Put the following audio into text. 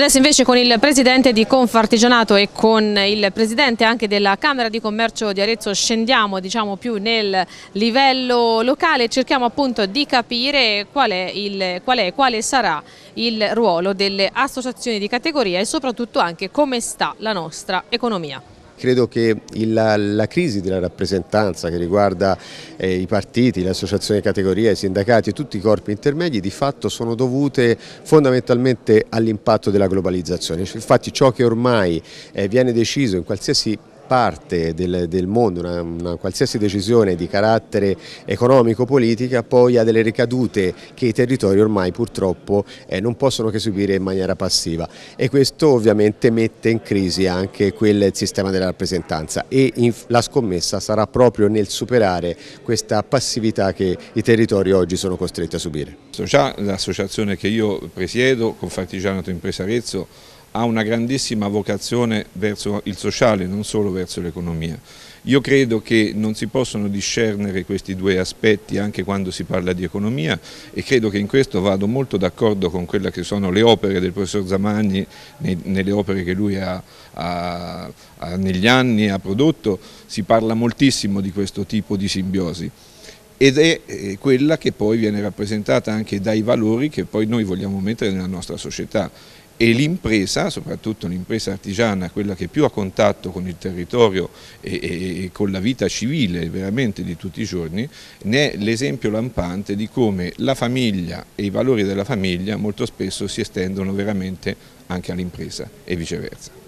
adesso invece con il presidente di Confartigianato e con il presidente anche della Camera di Commercio di Arezzo scendiamo diciamo, più nel livello locale e cerchiamo appunto di capire qual è, il, qual è quale sarà il ruolo delle associazioni di categoria e soprattutto anche come sta la nostra economia credo che il, la, crisi della rappresentanza che riguarda eh, i partiti, le associazioni di categoria, i sindacati e tutti i corpi intermedi di fatto sono dovute fondamentalmente all'impatto della globalizzazione. Infatti ciò che ormai eh, viene deciso in qualsiasi parte del, del mondo una, una, qualsiasi decisione di carattere economico-politica poi ha delle ricadute che i territori ormai purtroppo eh, non possono che subire in maniera passiva e questo ovviamente mette in crisi anche quel sistema della rappresentanza e in, la scommessa sarà proprio nel superare questa passività che i territori oggi sono costretti a subire. L'associazione che io presiedo, Confartigianato Impresa Arezzo, ha una grandissima vocazione verso il sociale, non solo verso l'economia. Io credo che non si possono discernere questi due aspetti anche quando si parla di economia e credo che in questo vado molto d'accordo con quelle che sono le opere del professor Zamagni, nelle opere che lui ha, ha, ha negli anni ha prodotto, si parla moltissimo di questo tipo di simbiosi ed è eh, quella che poi viene rappresentata anche dai valori che poi noi vogliamo mettere nella nostra società e l'impresa, soprattutto l'impresa artigiana, quella che più ha contatto con il territorio e, e, e con la vita civile veramente di tutti i giorni, ne è l'esempio lampante di come la famiglia e i valori della famiglia molto spesso si estendono veramente anche all'impresa e viceversa.